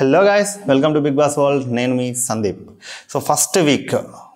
hello guys welcome to Bigg Boss world నేను మీ Sandeep so first week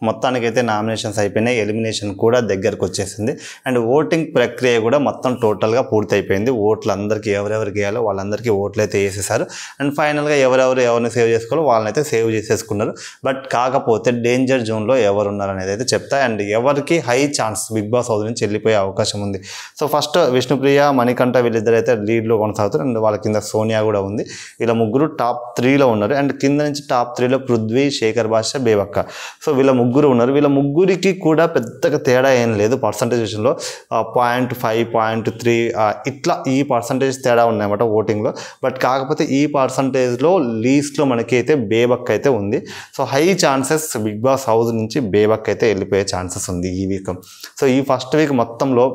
మొత్తానికి అయితే నామినేషన్స్ అయిపోయినాయి ఎలిమినేషన్ కూడా దగ్గరకు వచ్చేసింది అండ్ ఓటింగ్ ప్రక్రియ కూడా మొత్తం టోటల్గా పూర్తయిపోయింది ఓట్లు అందరికీ ఎవరెవరికి వేయాలో వాళ్ళందరికీ ఓట్లు అయితే వేసేసారు అండ్ ఫైనల్గా ఎవరెవరు ఎవరిని సేవ్ చేసుకోవాలో వాళ్ళనైతే సేవ్ చేసేసుకున్నారు బట్ కాకపోతే డేంజర్ జోన్లో ఎవరు ఉన్నారనేది అయితే చెప్తా అండ్ ఎవరికి high chance Bigg Boss house నుంచి వెళ్ళిపోయే అవకాశం ఉంది సో ఫస్ట్ విష్ణుప్రియ మణికంఠ వీళ్ళిద్దరు అయితే లీడ్లో కొనసాగుతారు అండ్ వాళ్ళ కింద సోనియా కూడా ఉంది ఇలా ముగ్గురు టాప్ త్రీలో ఉన్నారు అండ్ కింద నుంచి టాప్ త్రీలో పృథ్వీ శేఖర్ భాష బేవక్క సో వీళ్ళ ముగ్గురు ముగ్గురు ఉన్నారు వీళ్ళ ముగ్గురికి కూడా పెద్దగా తేడా ఏం లేదు పర్సంటేజ్ విషయంలో పాయింట్ ఫైవ్ పాయింట్ త్రీ ఇట్లా ఈ పర్సంటేజ్ తేడా ఉన్నాయన్నమాట ఓటింగ్లో బట్ కాకపోతే ఈ పర్సంటేజ్లో లీస్ట్లో మనకి అయితే బేబక్ అయితే ఉంది so high chances Bigg Boss house నుంచి బేబక్ అయితే వెళ్ళిపోయే ఛాన్సెస్ ఉంది ఈ వీక్ సో ఈ ఫస్ట్ వీక్ మొత్తంలో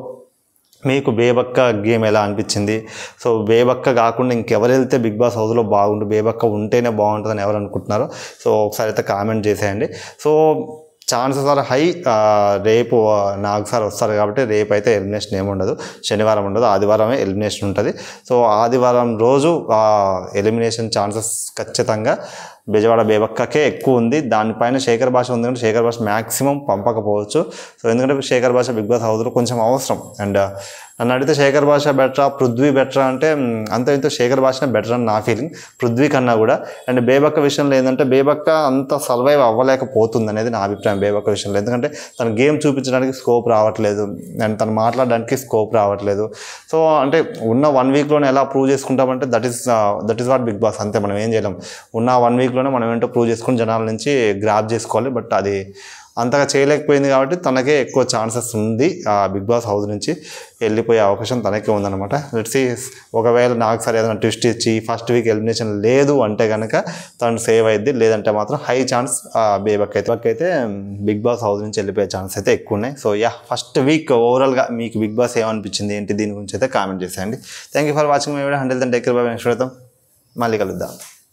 మీకు బేబక్క గేమ్ ఎలా అనిపించింది సో బేబక్క కాకుండా ఇంకెవరు వెళ్తే బిగ్ బాస్ హౌస్లో బాగుండు బేబక్క ఉంటేనే బాగుంటుందని ఎవరు అనుకుంటున్నారో సో ఒకసారి అయితే కామెంట్ చేసేయండి సో ఛాన్సెస్ ఆర్ హై రేపు నాకు సార్ వస్తారు కాబట్టి రేపు అయితే ఎలిమినేషన్ ఏమి ఉండదు శనివారం ఉండదు ఆదివారమే ఎలిమినేషన్ ఉంటుంది సో ఆదివారం రోజు ఎలిమినేషన్ ఛాన్సెస్ ఖచ్చితంగా బెజవాడ బేబక్కకే ఎక్కువ ఉంది దానిపైన శేఖర్ భాష ఉంది కంటే శేఖర్ భాష మ్యాక్సిమం పంపకపోవచ్చు సో ఎందుకంటే శేఖర్ భాష బిగ్ బాస్ హౌస్లో కొంచెం అవసరం అండ్ uh, నన్ను అడిగితే శేఖర్ భాష బెటరా పృథ్వీ బెటరా అంటే అంత ఇంత శేఖర్ భాషనే బెటర్ అని నా ఫీలింగ్ పృథ్వీ కన్నా కూడా అండ్ బేబక్క విషయంలో ఏంటంటే బేబక్క అంత సర్వైవ్ అవ్వలేకపోతుంది అనేది నా అభిప్రాయం బేబక్క విషయంలో ఎందుకంటే తన గేమ్ చూపించడానికి స్కోప్ రావట్లేదు అండ్ తను మాట్లాడడానికి స్కోప్ రావట్లేదు సో అంటే ఉన్న వన్ వీక్లోనే ఎలా ప్రూవ్ చేసుకుంటామంటే that is uh, that is what Bigg Boss అంతే మనం ఏం చేయలేం ఉన్న వన్ వీక్ వీక్లోనే మనం ఏంటో ప్రూవ్ చేసుకుని జనాల నుంచి గ్రాప్ చేసుకోవాలి బట్ అది అంతగా చేయలేకపోయింది కాబట్టి తనకే ఎక్కువ ఛాన్సెస్ ఉంది ఆ బిగ్ బాస్ హౌస్ నుంచి వెళ్ళిపోయే అవకాశం తనకే ఉందన్నమాట లెట్సీ ఒకవేళ నాకు సరే ఏదైనా ట్విస్ట్ ఇచ్చి ఫస్ట్ వీక్ ఎలిమినేషన్ లేదు అంటే కనుక తను సేవ్ అయింది లేదంటే మాత్రం హై ఛాన్స్ బేబక్ అయితే అయితే బిగ్ బాస్ హౌస్ నుంచి వెళ్ళిపోయే ఛాన్స్ అయితే ఎక్కువ ఉన్నాయి సో యా ఫస్ట్ వీక్ ఓవరాల్గా మీకు బిగ్ బాస్ ఏమనిపించింది ఏంటి దీని గురించి అయితే కామెంట్ చేసేయండి thank you for watching my video hundred than ఎక్కువ బాయ్ నెక్స్ట్ మళ్ళీ కలుద్దాం